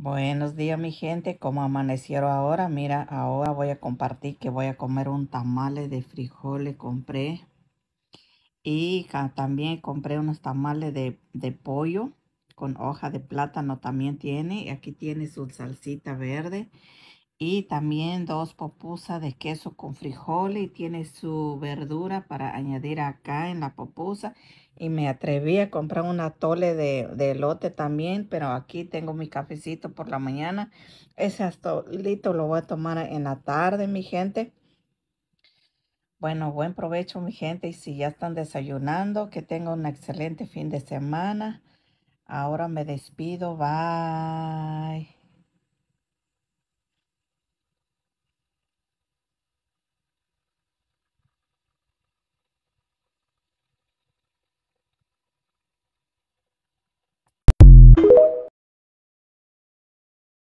Buenos días mi gente, como amanecieron ahora, mira, ahora voy a compartir que voy a comer un tamale de frijoles, compré. Y también compré unos tamales de, de pollo con hoja de plátano, también tiene. Aquí tiene su salsita verde y también dos popusas de queso con frijoles y tiene su verdura para añadir acá en la popusa y me atreví a comprar una tole de, de elote también pero aquí tengo mi cafecito por la mañana ese atolito lo voy a tomar en la tarde mi gente bueno buen provecho mi gente y si ya están desayunando que tengan un excelente fin de semana ahora me despido bye